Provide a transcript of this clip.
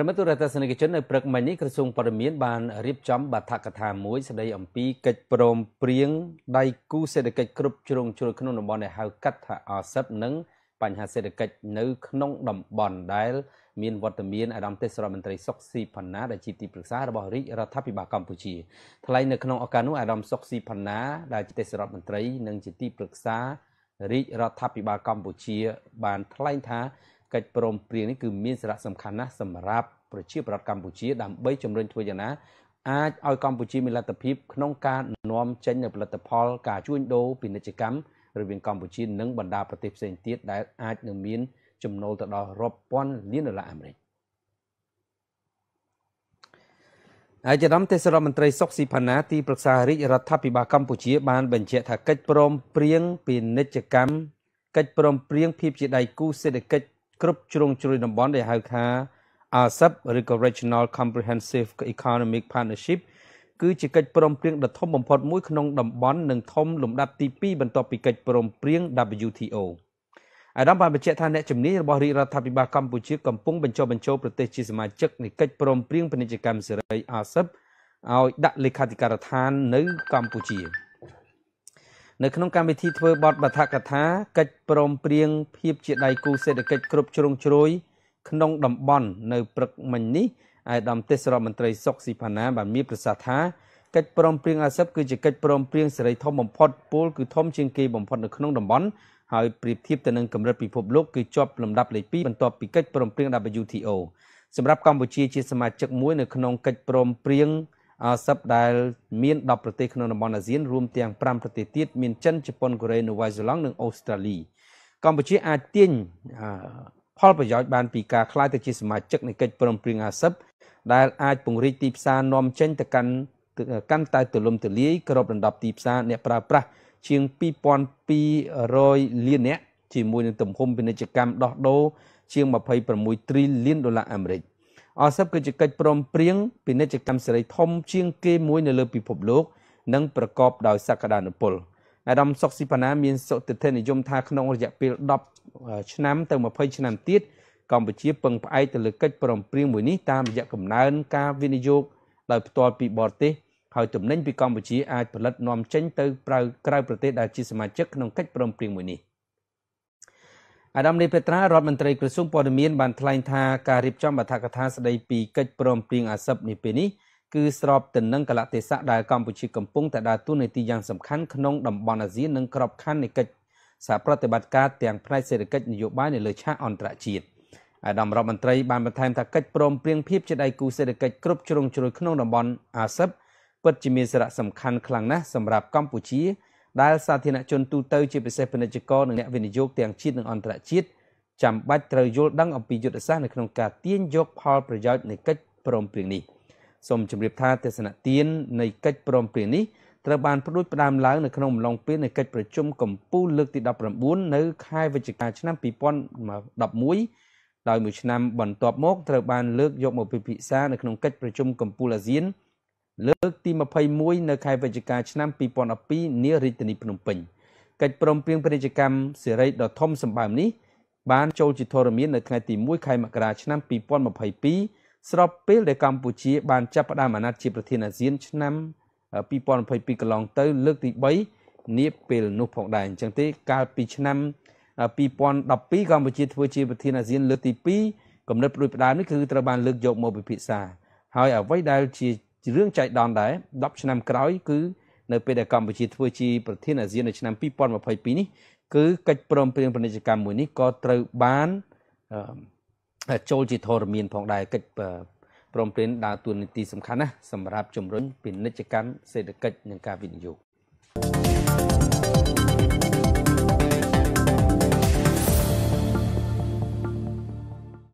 រមិទ្ធរដ្ឋសនិកជននៅព្រឹកមិញនេះក្រសួងព័ត៌មានបានរៀបចំបាថកថាមួយ ស្ដីអំពីកិច្ចព្រមព្រៀងដៃគូសេដ្ឋកិច្ចគ្រប់ជ្រុងជ្រោយក្នុងតំបន់ដែលហៅកាត់ថាអសិបនិងបញ្ហាសេដ្ឋកិច្ចនៅក្នុងតំបន់ដែលមានវត្តមានអាដាមទេសរដ្ឋមន្ត្រីសុកស៊ីផាណាដែលជាទីប្រឹក្សារបស់រាជរដ្ឋាភិបាលកម្ពុជាថ្លែងនៅក្នុងឱកាសនោះអាដាមសុកស៊ីផាណាដែលជាទេសរដ្ឋមន្ត្រីនិងជាទីប្រឹក្សារាជរដ្ឋាភិបាលកម្ពុជា បានថ្លែងថាកិច្ចព្រមព្រៀងនេះគឺមានសារៈសំខាន់ណាស់សម្រាប់ប្រជាប្រដ្ឋកម្ពុជាដើម្បីជំរុញធ្វើយ៉ាងណាអាចឲ្យកម្ពុជាមានលទ្ធភាពក្នុងការនាំចេញនូវផលិតផល ការជួញដូរពាណិជ្ជកម្មរវាងកម្ពុជានិងបណ្ដាប្រទេសផ្សេងទៀតដែលអាចនឹងមាន ចំណូលទៅដល់រាប់ពាន់លានដុល្លារអាមេរិកអាយដាមទេសរដ្ឋមន្ត្រីសុកស៊ីផាណាទីប្រឹក្សារាជរដ្ឋាភិបាលកម្ពុជា បានបញ្ជាក់ថាកិច្ចព្រមព្រៀងពាណិជ្ជកម្មកិច្ចព្រមព្រៀងភាពជាដៃគូសេដ្ឋកិច្ចគ្រប់ជ្រុងជ្រោយតំបន់ដែលហៅថា RCEP ឬក៏ Regional Comprehensive Economic Partnership គឺជាកិច្ចព្រមព្រៀងដ៏ធំបំផុតមួយក្នុងតំបន់និងធំលំដាប់ទី2បន្ទាប់ពីកិច្ចព្រមព្រៀង WTO អាដាមបានបញ្ជាក់ថាអ្នកជំនាញរបស់រាជរដ្ឋាភិបាលកម្ពុជាកំពុងបញ្ចុះបញ្ចូលប្រទេសជាសមាជិកនៃកិច្ចព្រមព្រៀងពាណិជ្ជកម្មសេរី RCEP ឲ្យដាក់លេខាធិការដ្ឋាននៅកម្ពុជា។នៅក្នុងកម្មវិធីធ្វើបទបថកថាកិច្ចព្រមព្រៀងភាពជាដៃគូសេដ្ឋកិច្ចគ្រប់ជ្រុងជ្រោយក្នុងតំបន់នៅព្រឹកមិញនេះឯកឧត្តមទេសរដ្ឋមន្ត្រីសុកស៊ីផាណាបានមានប្រសាសន៍ថាកិច្ចព្រមព្រៀងអាស៊ានគឺជាកិច្ចព្រមព្រៀងសេរីធំបំផុតពោលគឺធំជាងគេបំផុតនៅក្នុងតំបន់ហើយប្រៀបធៀបទៅនឹងកម្រិតពិភពលោកគឺជាប់លំដាប់លេខ2បន្ទាប់ពីកិច្ចព្រមព្រៀង WTO សម្រាប់កម្ពុជាជាសមាជិកមួយនៅក្នុងកិច្ចព្រមព្រៀង50ដែលមាន10ប្រទេសក្នុងតំបន់អាស៊ានរួមទាំង5ប្រទេសទៀតមានចិនជប៉ុនកូរ៉េនូវែលសេឡង់និងអូស្ត្រាលីកម្ពុជាអាចទាញផលប្រយោជន៍បាន ពីការក្លាយទៅជាសមាជិកនៃកិច្ចព្រមព្រៀងអាស៊ានដែលអាចពង្រីកទីផ្សារនាំចេញទៅកាន់កាន់តែទូលំទូលាយគ្របដណ្ដប់ទីផ្សារអ្នកប្រើប្រាស់ជាង2200លាននាក់ជាមួយនឹងទំហំពាណិជ្ជកម្មដោះដូរជាង26ត្រីលានដុល្លារអាមេរិកអសិបគឺជាកិច្ចព្រមព្រៀងពាណិជ្ជកម្មសេរីធំជាងគេមួយនៅលើពិភពលោក និងប្រកបដោយសក្តានុពលអាដាមសុកស៊ីប៉ាណាមានសុតិធិនិយមថាក្នុងរយៈពេល10ឆ្នាំទៅ20ឆ្នាំទៀតកម្ពុជាពឹងផ្អែកទៅលើកិច្ចព្រមព្រៀងមួយនេះតាមរយៈកំណើនការវិនិយោគដោយផ្ទាល់ពីបរទេសហើយទំនិញពីកម្ពុជាអាចផលិតនាំចេញទៅក្រៅប្រទេសដែលជាសមាជិកក្នុងកិច្ចព្រមព្រៀងមួយនេះអាដាមលីពេត្រារដ្ឋមន្ត្រីក្រសួងព័ត៌មានបានថ្លែងថាការរៀបចំអធិកថាស្ដីពីកិច្ចព្រមព្រៀងអាស៊ាននេះពេលនេះគឺស្របទៅនឹងកលតិស័កដែលកម្ពុជាកំពុងតែដើរតួនាទីយ៉ាងសំខាន់ក្នុងតំបន់អាស៊ាននិងក្របខ័ណ្ឌនៃកិច្ចសហប្រតិបត្តិការទាំងផ្នែកសេដ្ឋកិច្ចនយោបាយនៅលើឆាកអន្តរជាតិអាដាមរដ្ឋមន្ត្រីបានបន្ថែមថាកិច្ចព្រមព្រៀងភាពជាដៃគូសេដ្ឋកិច្ចគ្រប់ជ្រុងជ្រោយក្នុងតំបន់អាស៊ានពិតជាមានសារៈសំខាន់ខ្លាំងណាស់សម្រាប់កម្ពុជាដែលសាធារណជនទូទៅជាពិសេសពាណិជ្ជករនិងអ្នកវិនិយោគទាំងជាតិនិងអន្តរជាតិចាំបាច់ត្រូវយល់ដឹងអំពីយុទ្ធសាស្ត្រនៅក្នុង ការទាញយកផលប្រយោជន៍នៃកិច្ចព្រមព្រៀងនេះសូមជម្រាបថាទស្សនៈទាននៃកិច្ចព្រមព្រៀងនេះត្រូវបានផ្ដួចផ្ដើមឡើងនៅក្នុងអំឡុងពេលនៃកិច្ចប្រជុំកម្ពុជាលើកទី19នៅខែវិច្ឆិកាឆ្នាំ2011ដោយមួយឆ្នាំបន្ទាប់មកត្រូវបានលើកយកមកពិភាក្សានៅក្នុងកិច្ចប្រជុំកម្ពុជាអាស៊ានលើកទី21នៅខែវិច្ឆិកាឆ្នាំ2012នារាជធានីភ្នំពេញកិច្ចព្រមព្រៀងពាណិជ្ជកម្មសេរីដ៏ធំសម្បើមនេះបានចូលជាធរមាននៅថ្ងៃទី1ខែមករាឆ្នាំ2022ស្របពេលដែលកម្ពុជាបានចាប់ផ្ដើមអាណត្តិជាប្រធានអាស៊ានឆ្នាំ2022កន្លងទៅ លើកទី3នាពេលនោះផងដែរអញ្ចឹងទេកាលពីឆ្នាំ2012កម្ពុជាធ្វើជាប្រធានអាស៊ាន លើកទី2កំណត់ព្រួយផ្ដើមនេះគឺត្រូវបាន លើកយកមកពិភាក្សាហើយអ្វីដែលជារឿងចៃដន្យដែរ10ឆ្នាំក្រោយគឺនៅពេលដែលកម្ពុជាធ្វើជាប្រធានអាស៊ាននៅឆ្នាំ2022នេះគឺកិច្ចព្រមព្រៀងពាណិជ្ជកម្មមួយនេះក៏ត្រូវបានចូលជាធរមាន ផងដែរកិច្ចព្រមព្រៀងដើរតួនាទីសំខាន់ណាស់សម្រាប់ជំរុញពាណិជ្ជកម្មសេដ្ឋកិច្ចនិងការវិនិយោគ thank you